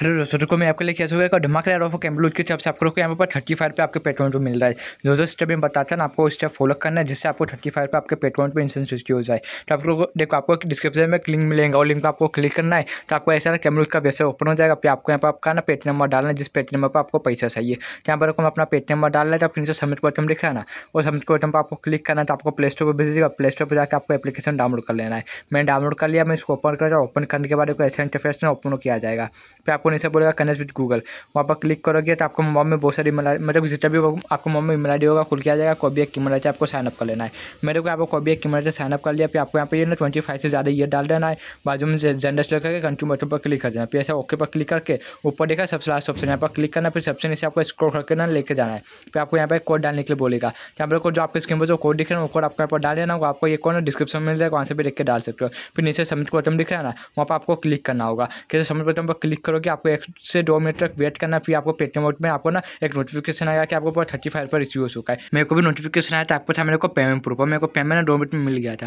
hello तो दोस्तों रुको मैं आपके लिए कैसे होगा धमाकेदार ऑफर कैम्बलूज की तरफ से आपको रुको यहाँ पर थर्टी फाइव पर आपके पेट्रोल पर तो मिल रहा है जो जो स्टेप में बताता ना आपको स्टेप फॉलो करना है जिससे आपको थर्टी फाइव पर आपके पेट्रोल पर इंसेंस रिस्क्यू हो जाए तो आप लोग देखो आपको डिस्क्रिप्शन में लिंक मिलेगा और लिंक पर आपको क्लिक करना है तो आपको ऐसा कैम्बलूज का वैसे ओपन हो जाएगा फिर आपको यहाँ पर आपका ना पेट नंबर डालना है जिस पेटी नंबर पर आपको पैसा चाहिए तो यहाँ पर हम अपना पेटी नंबर डालना है तो फिर सबमिट बटन लिख रहा ना और सबमिट बटन पर आपको क्लिक करना है तो आपको प्ले स्टोर पर भेजिएगा प्ले स्टोर पर जाकर आपको एप्लीकेशन डाउनलोड कर लेना है मैंने डाउनलोड कर लिया मैं इसको ओपन कर रहा ओपन करने के बाद ऐसा इंटरफेस ओपन किया जाएगा फिर आपको आपको नीचे बोलेगा कनेक्ट विद गूगल वहाँ पर क्लिक करोगे तो आपको मोबाइल में बहुत सारी मतलब जितना भी आपको मोबाइल में ईमेल आई होगा खुल के आ जाएगा कॉबी एक ईमेल आई आपको साइनअप कर लेना है मेरे को आपको कॉबी एक की ईमेल आई साइनअप कर लिया फिर आपको यहाँ पर ना ट्वेंटी फाइव से ज़्यादा ईयर डाल देना है बाजू में जेंडर सेलेक्ट करके कंट्री बटन पर क्लिक कर देना फिर ऐसा ओके पर क्लिक करके ऊपर देखा सबसे लास्ट ऑप्शन यहाँ पर क्लिक करना फिर सबसे नीचे आपको स्क्रोल करके ना लेके जाना है फिर आपको यहाँ पर कोड डालने के लिए बोलेगा तो यहाँ पर जो आपके स्क्रीन पर जो कोड दिख रहा है वो कोड आपको यहाँ पर डाल देना होगा आपको ये कोड डिस्क्रिप्शन में मिल जाएगा वहाँ से भी देख के डाल सकते हो फिर नीचे सबमिट बटन दिख रहा है ना वहाँ पर आपको क्लिक करना होगा कैसे सबमिट बटन पर क्लिक करोगे आपको एक से दो मिनट तक वेट करना फिर आपको पेटीएम में आपको ना एक नोटिफिकेशन आएगा कि आपको थर्टी फाइव पर रिसीव हो चुका है मेरे को भी नोटिफिकेशन आया था आपको था मेरे को पेमेंट प्रूफ और मेरे को पेमेंट दो मिनट में मिल गया था